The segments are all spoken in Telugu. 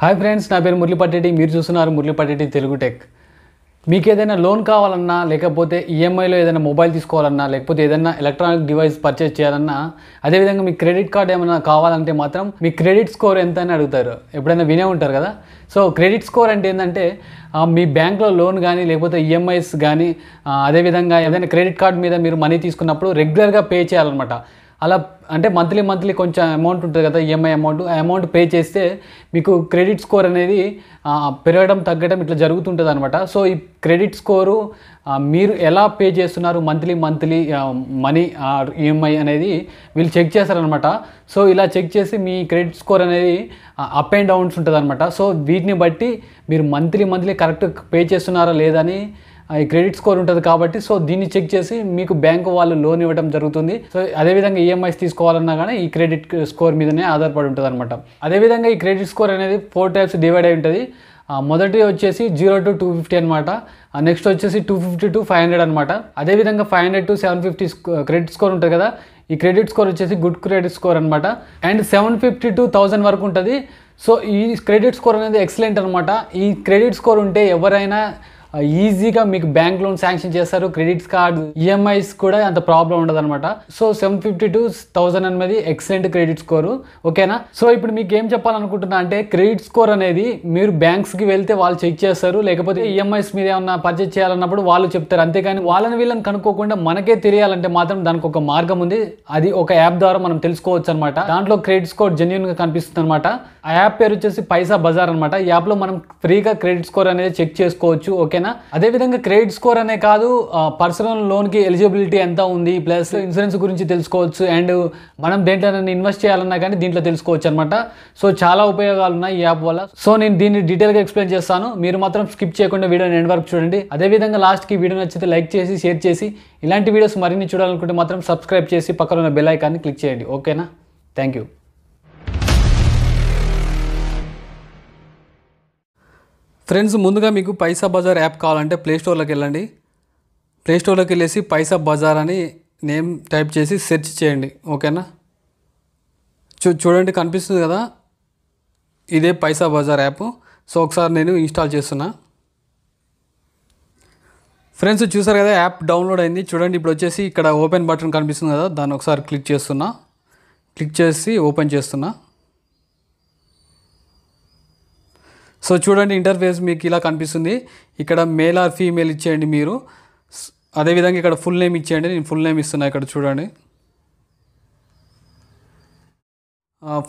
హాయ్ ఫ్రెండ్స్ నా పేరు మురళిపట్టేటి మీరు చూస్తున్నారు మురళిపట్టేటి తెలుగు టెక్ మీకు ఏదైనా లోన్ కావాలన్నా లేకపోతే ఈఎంఐలో ఏదైనా మొబైల్ తీసుకోవాలన్నా లేకపోతే ఏదైనా ఎలక్ట్రానిక్ డివైస్ పర్చేస్ చేయాలన్నా అదేవిధంగా మీ క్రెడిట్ కార్డ్ ఏమైనా కావాలంటే మాత్రం మీ క్రెడిట్ స్కోర్ ఎంత అని అడుగుతారు ఎప్పుడైనా వినే ఉంటారు కదా సో క్రెడిట్ స్కోర్ అంటే ఏంటంటే మీ బ్యాంక్లో లోన్ కానీ లేకపోతే ఈఎంఐస్ కానీ అదేవిధంగా ఏదైనా క్రెడిట్ కార్డ్ మీద మీరు మనీ తీసుకున్నప్పుడు రెగ్యులర్గా పే చేయాలన్నమాట అలా అంటే మంత్లీ మంత్లీ కొంచెం అమౌంట్ ఉంటుంది కదా ఈఎంఐ e అమౌంట్ ఆ అమౌంట్ పే చేస్తే మీకు క్రెడిట్ స్కోర్ అనేది పెరగడం తగ్గడం ఇట్లా జరుగుతుంటుంది అనమాట సో ఈ క్రెడిట్ స్కోరు మీరు ఎలా పే చేస్తున్నారు మంత్లీ మంత్లీ మనీ ఈఎంఐ అనేది వీళ్ళు చెక్ చేస్తారనమాట సో ఇలా చెక్ చేసి మీ క్రెడిట్ స్కోర్ అనేది అప్ అండ్ డౌన్స్ ఉంటుంది అనమాట సో వీటిని బట్టి మీరు మంత్లీ మంత్లీ కరెక్ట్ పే చేస్తున్నారా లేదని ఈ క్రెడిట్ స్కోర్ ఉంటుంది కాబట్టి సో దీన్ని చెక్ చేసి మీకు బ్యాంకు వాళ్ళు లోన్ ఇవ్వడం జరుగుతుంది సో అదేవిధంగా ఈఎంఐస్ e తీసుకోవాలన్నా కానీ ఈ క్రెడిట్ స్కోర్ మీదనే ఆధారపడి ఉంటుంది అనమాట అదేవిధంగా ఈ క్రెడిట్ స్కోర్ అనేది ఫోర్ టైప్స్ డివైడ్ అయి ఉంటుంది మొదటి వచ్చేసి జీరో టు టూ ఫిఫ్టీ అనమాట నెక్స్ట్ వచ్చేసి two fifty to five hundred అనమాట అదేవిధంగా five hundred to seven fifty credit score ఉంటుంది కదా ఈ క్రెడిట్ స్కోర్ వచ్చేసి గుడ్ క్రెడిట్ స్కోర్ అనమాట and seven fifty to thousand వరకు ఉంటుంది సో ఈ క్రెడిట్ స్కోర్ అనేది ఎక్సలెంట్ అనమాట ఈ క్రెడిట్ స్కోర్ ఉంటే ఎవరైనా ఈజీగా మీకు బ్యాంక్ లోన్ శాంక్షన్ చేస్తారు క్రెడిట్ కార్డ్ ఈఎంఐస్ కూడా అంత ప్రాబ్లం ఉండదు అనమాట so seven fifty to thousand అనేది ఎక్సలెంట్ క్రెడిట్ స్కోరు ఓకేనా సో ఇప్పుడు మీకు ఏం చెప్పాలనుకుంటున్నా అంటే క్రెడిట్ స్కోర్ అనేది మీరు బ్యాంక్స్కి వెళ్తే వాళ్ళు చెక్ చేస్తారు లేకపోతే ఈఎంఐస్ e మీద ఏమన్నా పర్చేజ్ చేయాలన్నప్పుడు వాళ్ళు చెప్తారు అంతేకాని వాళ్ళని వీళ్ళని కనుక్కోకుండా మనకే తెలియాలంటే మాత్రం దానికి ఒక మార్గం ఉంది అది ఒక యాప్ ద్వారా మనం తెలుసుకోవచ్చు అనమాట దాంట్లో క్రెడిట్ స్కోర్ గా కనిపిస్తుంది అనమాట ఆ యాప్ పేరు వచ్చేసి పైసా బజార్ అనమాట ఈ యాప్లో మనం ఫ్రీగా క్రెడిట్ స్కోర్ అనేది చెక్ చేసుకోవచ్చు ఓకేనా ఓకేనా అదేవిధంగా క్రెడిట్ స్కోర్ అనే కాదు పర్సనల్ లోన్కి ఎలిజిబిలిటీ ఎంత ఉంది ప్లస్ ఇన్సూరెన్స్ గురించి తెలుసుకోవచ్చు అండ్ మనం దేంట్లో ఇన్వెస్ట్ చేయాలన్నా కానీ దీంట్లో తెలుసుకోవచ్చు అనమాట సో చాలా ఉపయోగాలు ఉన్నాయి ఈ యాప్ వల్ల సో నేను దీన్ని డీటెయిల్గా ఎక్స్ప్లెయిన్ చేస్తాను మీరు మాత్రం స్కిప్ చేయకుండా వీడియోని ఎండ్ వరకు చూడండి అదేవిధంగా లాస్ట్కి వీడియో నచ్చితే లైక్ చేసి షేర్ చేసి ఇలాంటి వీడియోస్ మరిన్ని చూడాలనుకుంటే మాత్రం సబ్స్క్రైబ్ చేసి పక్కన ఉన్న బెల్ ఐకాన్ని క్లిక్ చేయండి ఓకేనా థ్యాంక్ యూ ఫ్రెండ్స్ ముందుగా మీకు పైసా బజార్ యాప్ కావాలంటే ప్లేస్టోర్లోకి వెళ్ళండి ప్లేస్టోర్లోకి వెళ్ళేసి పైసా బజార్ అని నేమ్ టైప్ చేసి సెర్చ్ చేయండి ఓకేనా చూ చూడండి కనిపిస్తుంది కదా ఇదే పైసా బజార్ యాప్ సో ఒకసారి నేను ఇన్స్టాల్ చేస్తున్నా ఫ్రెండ్స్ చూసారు కదా యాప్ డౌన్లోడ్ అయింది చూడండి ఇప్పుడు వచ్చేసి ఇక్కడ ఓపెన్ బటన్ కనిపిస్తుంది కదా దాన్ని ఒకసారి క్లిక్ చేస్తున్నా క్లిక్ చేసి ఓపెన్ చేస్తున్నా సో చూడండి ఇంటర్ఫేస్ మీకు ఇలా కనిపిస్తుంది ఇక్కడ మేల్ ఆర్ ఫీమేల్ ఇచ్చేయండి మీరు అదేవిధంగా ఇక్కడ ఫుల్ నేమ్ ఇచ్చేయండి నేను ఫుల్ నేమ్ ఇస్తున్నా ఇక్కడ చూడండి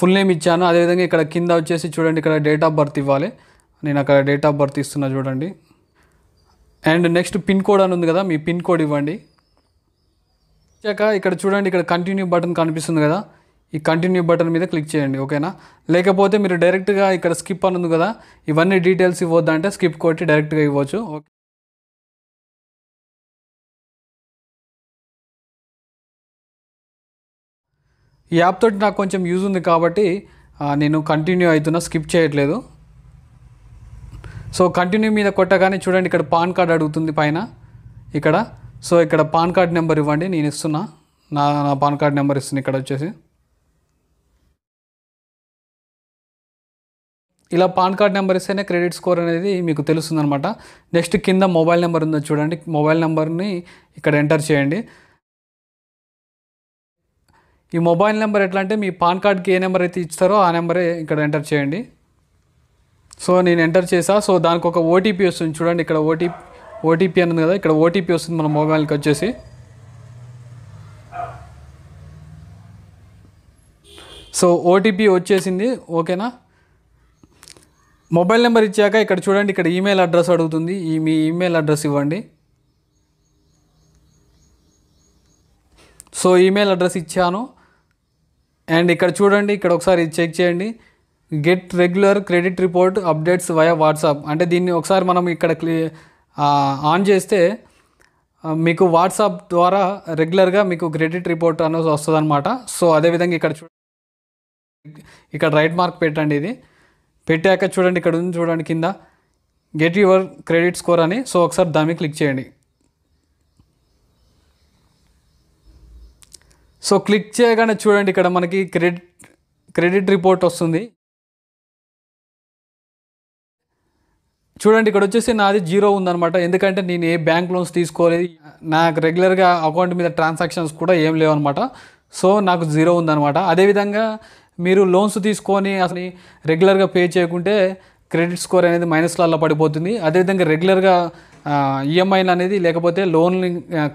ఫుల్ నేమ్ ఇచ్చాను అదేవిధంగా ఇక్కడ కింద వచ్చేసి చూడండి ఇక్కడ డేట్ ఆఫ్ బర్త్ ఇవ్వాలి నేను అక్కడ డేట్ ఆఫ్ బర్త్ ఇస్తున్నా చూడండి అండ్ నెక్స్ట్ పిన్ కోడ్ అని ఉంది కదా మీ పిన్ కోడ్ ఇవ్వండి వచ్చాక ఇక్కడ చూడండి ఇక్కడ కంటిన్యూ బటన్ కనిపిస్తుంది కదా ఈ కంటిన్యూ బటన్ మీద క్లిక్ చేయండి ఓకేనా లేకపోతే మీరు డైరెక్ట్గా ఇక్కడ స్కిప్ అని ఉంది కదా ఇవన్నీ డీటెయిల్స్ ఇవ్వద్దంటే స్కిప్ కొట్టి డైరెక్ట్గా ఇవ్వచ్చు ఓకే ఈ యాప్ తోటి నాకు కొంచెం యూజ్ ఉంది కాబట్టి నేను కంటిన్యూ అవుతున్నా స్కిప్ చేయట్లేదు సో కంటిన్యూ మీద కొట్టగానే చూడండి ఇక్కడ పాన్ కార్డ్ అడుగుతుంది పైన ఇక్కడ సో ఇక్కడ పాన్ కార్డ్ నెంబర్ ఇవ్వండి నేను ఇస్తున్నా నా నా పాన్ కార్డ్ నెంబర్ ఇస్తుంది ఇక్కడ వచ్చేసి ఇలా పాన్ కార్డ్ నెంబర్ ఇస్తేనే క్రెడిట్ స్కోర్ అనేది మీకు తెలుస్తుందనమాట నెక్స్ట్ కింద మొబైల్ నెంబర్ ఉందో చూడండి మొబైల్ నెంబర్ని ఇక్కడ ఎంటర్ చేయండి ఈ మొబైల్ నెంబర్ ఎట్లా అంటే మీ పాన్ కార్డ్కి ఏ నెంబర్ అయితే ఇస్తారో ఆ నెంబరే ఇక్కడ ఎంటర్ చేయండి సో నేను ఎంటర్ చేసా సో దానికి ఒక ఓటీపీ వస్తుంది చూడండి ఇక్కడ ఓటీపీ ఓటీపీ అన్నది కదా ఇక్కడ ఓటీపీ వస్తుంది మన మొబైల్కి వచ్చేసి సో ఓటీపీ వచ్చేసింది ఓకేనా మొబైల్ నెంబర్ ఇచ్చాక ఇక్కడ చూడండి ఇక్కడ ఈమెయిల్ అడ్రస్ అడుగుతుంది ఈ మీ ఈమెయిల్ అడ్రస్ ఇవ్వండి సో ఈమెయిల్ అడ్రస్ ఇచ్చాను అండ్ ఇక్కడ చూడండి ఇక్కడ ఒకసారి చెక్ చేయండి get regular credit report updates via WhatsApp అంటే దీన్ని ఒకసారి మనం ఇక్కడ క్లీ ఆన్ చేస్తే మీకు వాట్సాప్ ద్వారా రెగ్యులర్గా మీకు క్రెడిట్ రిపోర్ట్ అనేది వస్తుంది అనమాట సో అదేవిధంగా ఇక్కడ చూ ఇక్కడ రైట్ మార్క్ పెట్టండి ఇది పెట్టాక చూడండి ఇక్కడ ఉంది చూడండి కింద గెట్ యువర్ క్రెడిట్ స్కోర్ అని సో ఒకసారి దాన్ని క్లిక్ చేయండి సో క్లిక్ చేయగానే చూడండి ఇక్కడ మనకి క్రెడిట్ క్రెడిట్ రిపోర్ట్ వస్తుంది చూడండి ఇక్కడ వచ్చేసి నాది జీరో ఉందనమాట ఎందుకంటే నేను ఏ బ్యాంక్ లోన్స్ తీసుకోలేదు నాకు రెగ్యులర్గా అకౌంట్ మీద ట్రాన్సాక్షన్స్ కూడా ఏం లేవన్నమాట సో నాకు జీరో ఉందనమాట అదేవిధంగా మీరు లోన్స్ తీసుకొని అసలు రెగ్యులర్గా పే చేయకుంటే క్రెడిట్ స్కోర్ అనేది మైనస్లలో పడిపోతుంది అదేవిధంగా రెగ్యులర్గా ఈఎంఐలు అనేది లేకపోతే లోన్లు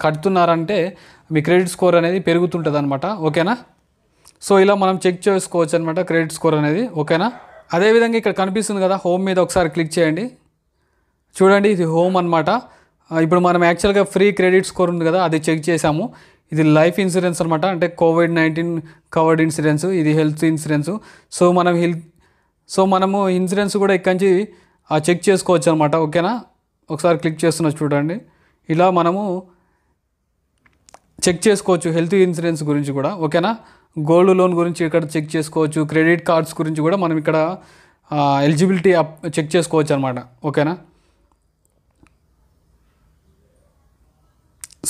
కడుతున్నారంటే మీ క్రెడిట్ స్కోర్ అనేది పెరుగుతుంటుంది అనమాట ఓకేనా సో ఇలా మనం చెక్ చేసుకోవచ్చు అనమాట క్రెడిట్ స్కోర్ అనేది ఓకేనా అదేవిధంగా ఇక్కడ కనిపిస్తుంది కదా హోమ్ మీద ఒకసారి క్లిక్ చేయండి చూడండి ఇది హోమ్ అనమాట ఇప్పుడు మనం యాక్చువల్గా ఫ్రీ క్రెడిట్ స్కోర్ ఉంది కదా అది చెక్ చేసాము ఇది లైఫ్ ఇన్సూరెన్స్ అనమాట అంటే కోవిడ్ నైన్టీన్ కవర్డ్ ఇన్సూరెన్స్ ఇది హెల్త్ ఇన్సూరెన్స్ సో మనం హెల్త్ సో మనము ఇన్సూరెన్స్ కూడా ఇక్కడి నుంచి చెక్ చేసుకోవచ్చు అనమాట ఓకేనా ఒకసారి క్లిక్ చేస్తున్నా చూడండి ఇలా మనము చెక్ చేసుకోవచ్చు హెల్త్ ఇన్సూరెన్స్ గురించి కూడా ఓకేనా గోల్డ్ లోన్ గురించి ఇక్కడ చెక్ చేసుకోవచ్చు క్రెడిట్ కార్డ్స్ గురించి కూడా మనం ఇక్కడ ఎలిజిబిలిటీ చెక్ చేసుకోవచ్చు అనమాట ఓకేనా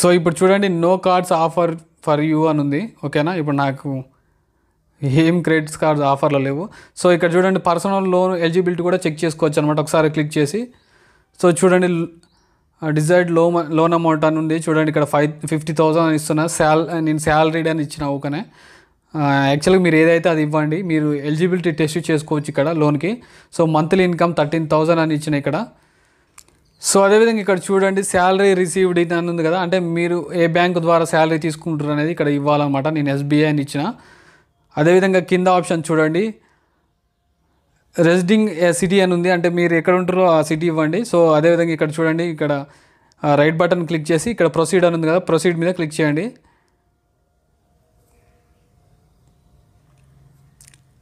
సో ఇప్పుడు చూడండి no cards offer for you అని ఉంది ఓకేనా ఇప్పుడు నాకు ఏం క్రెడిట్ కార్డ్స్ ఆఫర్లు లేవు సో ఇక్కడ చూడండి పర్సనల్ లోన్ ఎలిజిబిలిటీ కూడా చెక్ చేసుకోవచ్చు అనమాట ఒకసారి క్లిక్ చేసి సో చూడండి డిజైర్డ్ లో లోన్ అమౌంట్ అని ఉంది చూడండి ఇక్కడ ఫైవ్ ఫిఫ్టీ థౌసండ్ అని ఇస్తున్నా శాల నేను శాలరీడ్ అని ఇచ్చిన ఓకేనే యాక్చువల్గా మీరు ఏదైతే అది ఇవ్వండి మీరు ఎలిజిబిలిటీ టెస్ట్ చేసుకోవచ్చు ఇక్కడ లోన్కి so monthly income thirteen thousand అని ఇచ్చిన ఇక్కడ సో అదేవిధంగా ఇక్కడ చూడండి శాలరీ రిసీవ్డ్ అని ఉంది కదా అంటే మీరు ఏ బ్యాంక్ ద్వారా శాలరీ తీసుకుంటారు అనేది ఇక్కడ ఇవ్వాలన్నమాట నేను ఎస్బీఐ అని ఇచ్చిన అదేవిధంగా కింద ఆప్షన్ చూడండి రెసిడింగ్ సిటీ అని ఉంది అంటే మీరు ఎక్కడ ఉంటారో ఆ సిటీ ఇవ్వండి సో అదేవిధంగా ఇక్కడ చూడండి ఇక్కడ రైట్ బటన్ క్లిక్ చేసి ఇక్కడ ప్రొసీడ్ అని ఉంది కదా ప్రొసీడ్ మీద క్లిక్ చేయండి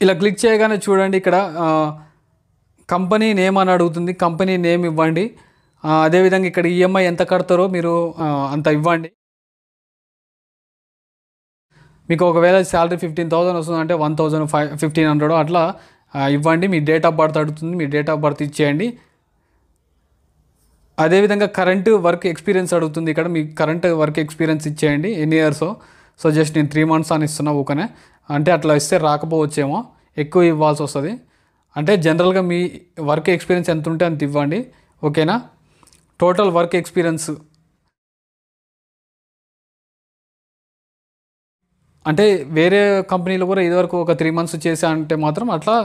ఇలా క్లిక్ చేయగానే చూడండి ఇక్కడ కంపెనీ నేమ్ అని అడుగుతుంది కంపెనీ నేమ్ ఇవ్వండి అదేవిధంగా ఇక్కడ ఈఎంఐ e ఎంత కడతారో మీరు అంత ఇవ్వండి మీకు ఒకవేళ శాలరీ ఫిఫ్టీన్ థౌసండ్ వస్తుందంటే one thousand five fifteen hundred అట్లా ఇవ్వండి మీ డేట్ ఆఫ్ బర్త్ అడుగుతుంది మీ డేట్ ఆఫ్ బర్త్ ఇచ్చేయండి అదేవిధంగా కరెంట్ వర్క్ ఎక్స్పీరియన్స్ అడుగుతుంది ఇక్కడ మీ కరెంట్ వర్క్ ఎక్స్పీరియన్స్ ఇచ్చేయండి ఎన్ని ఇయర్స్ సో జస్ట్ నేను త్రీ మంత్స్ అని ఇస్తున్నా ఊకనే అంటే అట్లా ఇస్తే రాకపోవచ్చేమో ఎక్కువ ఇవ్వాల్సి వస్తుంది అంటే జనరల్గా మీ వర్క్ ఎక్స్పీరియన్స్ ఎంత ఉంటే అంత ఇవ్వండి ఓకేనా టోటల్ వర్క్ ఎక్స్పీరియన్స్ అంటే వేరే కంపెనీలు కూడా ఇదివరకు ఒక త్రీ మంత్స్ చేసా అంటే మాత్రం అట్లా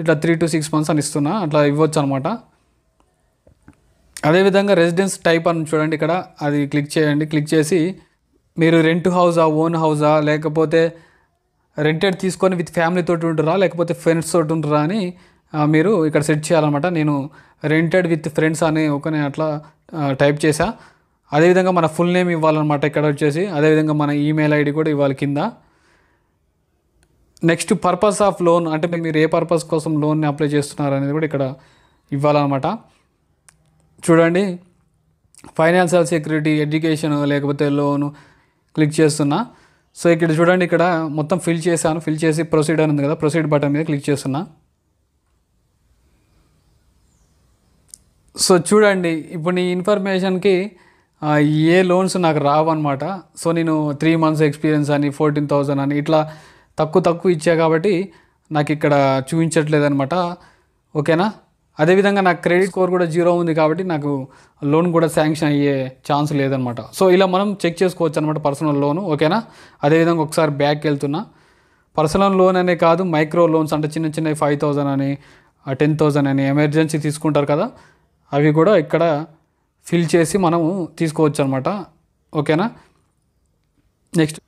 ఇట్లా త్రీ టు సిక్స్ మంత్స్ అని ఇస్తున్నా అట్లా ఇవ్వచ్చు అనమాట అదేవిధంగా రెసిడెన్స్ టైప్ అని చూడండి ఇక్కడ అది క్లిక్ చేయండి క్లిక్ చేసి మీరు రెంట్ హౌజా ఓన్ హౌసా లేకపోతే రెంటెడ్ తీసుకొని విత్ ఫ్యామిలీ తోటి ఉంటారా లేకపోతే ఫ్రెండ్స్ తోటి ఉంటారా అని మీరు ఇక్కడ సెట్ చేయాలన్నమాట నేను రెంటెడ్ విత్ ఫ్రెండ్స్ అని ఒక నేను అట్లా టైప్ చేసా అదేవిధంగా మన ఫుల్ నేమ్ ఇవ్వాలన్నమాట ఇక్కడ వచ్చేసి అదేవిధంగా మన ఈమెయిల్ ఐడి కూడా ఇవ్వాలి కింద నెక్స్ట్ పర్పస్ ఆఫ్ లోన్ అంటే మీరు ఏ పర్పస్ కోసం లోన్ని అప్లై చేస్తున్నారు అనేది కూడా ఇక్కడ ఇవ్వాలన్నమాట చూడండి ఫైనాన్షియల్ సెక్యూరిటీ ఎడ్యుకేషన్ లేకపోతే లోన్ క్లిక్ చేస్తున్నా సో ఇక్కడ చూడండి ఇక్కడ మొత్తం ఫిల్ చేశాను ఫిల్ చేసి ప్రొసీడ్ అని ఉంది కదా ప్రొసీడ్ బటన్ మీద క్లిక్ చేస్తున్నా సో చూడండి ఇప్పుడు నీ ఇన్ఫర్మేషన్కి ఏ లోన్స్ నాకు రావన్నమాట సో నేను త్రీ మంత్స్ ఎక్స్పీరియన్స్ అని ఫోర్టీన్ థౌజండ్ అని ఇట్లా తక్కువ తక్కువ ఇచ్చా కాబట్టి నాకు ఇక్కడ చూపించట్లేదు అనమాట ఓకేనా అదేవిధంగా నాకు క్రెడిట్ స్కోర్ కూడా జీరో ఉంది కాబట్టి నాకు లోన్ కూడా శాంక్షన్ అయ్యే ఛాన్స్ లేదనమాట సో ఇలా మనం చెక్ చేసుకోవచ్చు అనమాట పర్సనల్ లోను ఓకేనా అదేవిధంగా ఒకసారి బ్యాక్ వెళ్తున్నా పర్సనల్ లోన్ అనే కాదు మైక్రో లోన్స్ అంటే చిన్న చిన్న ఫైవ్ థౌజండ్ అని టెన్ థౌజండ్ అని ఎమర్జెన్సీ తీసుకుంటారు కదా అవి కూడా ఇక్కడ ఫిల్ చేసి మనము తీసుకోవచ్చు అనమాట ఓకేనా నెక్స్ట్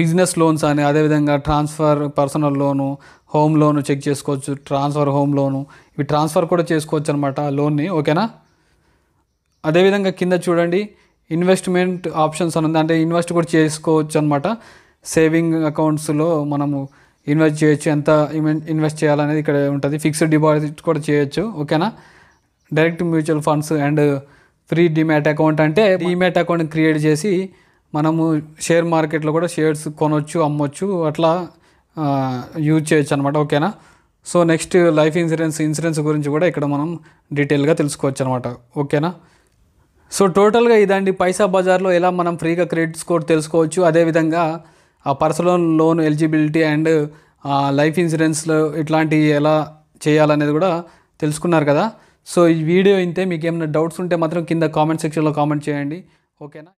బిజినెస్ లోన్స్ అని అదేవిధంగా transfer personal loan home loan check చేసుకోవచ్చు ట్రాన్స్ఫర్ హోమ్ లోను ఇవి ట్రాన్స్ఫర్ కూడా చేసుకోవచ్చు అనమాట లోన్ని ఓకేనా అదేవిధంగా కింద చూడండి ఇన్వెస్ట్మెంట్ ఆప్షన్స్ అని ఉంది అంటే ఇన్వెస్ట్ కూడా చేసుకోవచ్చు అనమాట సేవింగ్ అకౌంట్స్లో మనము ఇన్వెస్ట్ చేయొచ్చు ఎంత ఇన్వెస్ట్ చేయాలనేది ఇక్కడ ఉంటుంది ఫిక్స్డ్ డిపాజిట్ కూడా చేయొచ్చు ఓకేనా direct mutual funds and free demat account అంటే డిమ్యాట్ అకౌంట్ క్రియేట్ చేసి మనము షేర్ మార్కెట్లో కూడా షేర్స్ కొనవచ్చు అమ్మొచ్చు అట్లా యూజ్ చేయొచ్చు అనమాట ఓకేనా so next life insurance insurance గురించి కూడా ఇక్కడ మనం డీటెయిల్గా తెలుసుకోవచ్చు అనమాట ఓకేనా సో టోటల్గా ఇదండి పైసా బజార్లో ఎలా మనం ఫ్రీగా క్రెడిట్ స్కోర్ తెలుసుకోవచ్చు అదేవిధంగా ఆ personal loan eligibility and life ఇన్సూరెన్స్లో ఇట్లాంటివి ఎలా చేయాలనేది కూడా తెలుసుకున్నారు కదా సో ఈ వీడియో అయితే మీకు ఏమైనా డౌట్స్ ఉంటే మాత్రం కింద కామెంట్ సెక్షన్లో కామెంట్ చేయండి ఓకేనా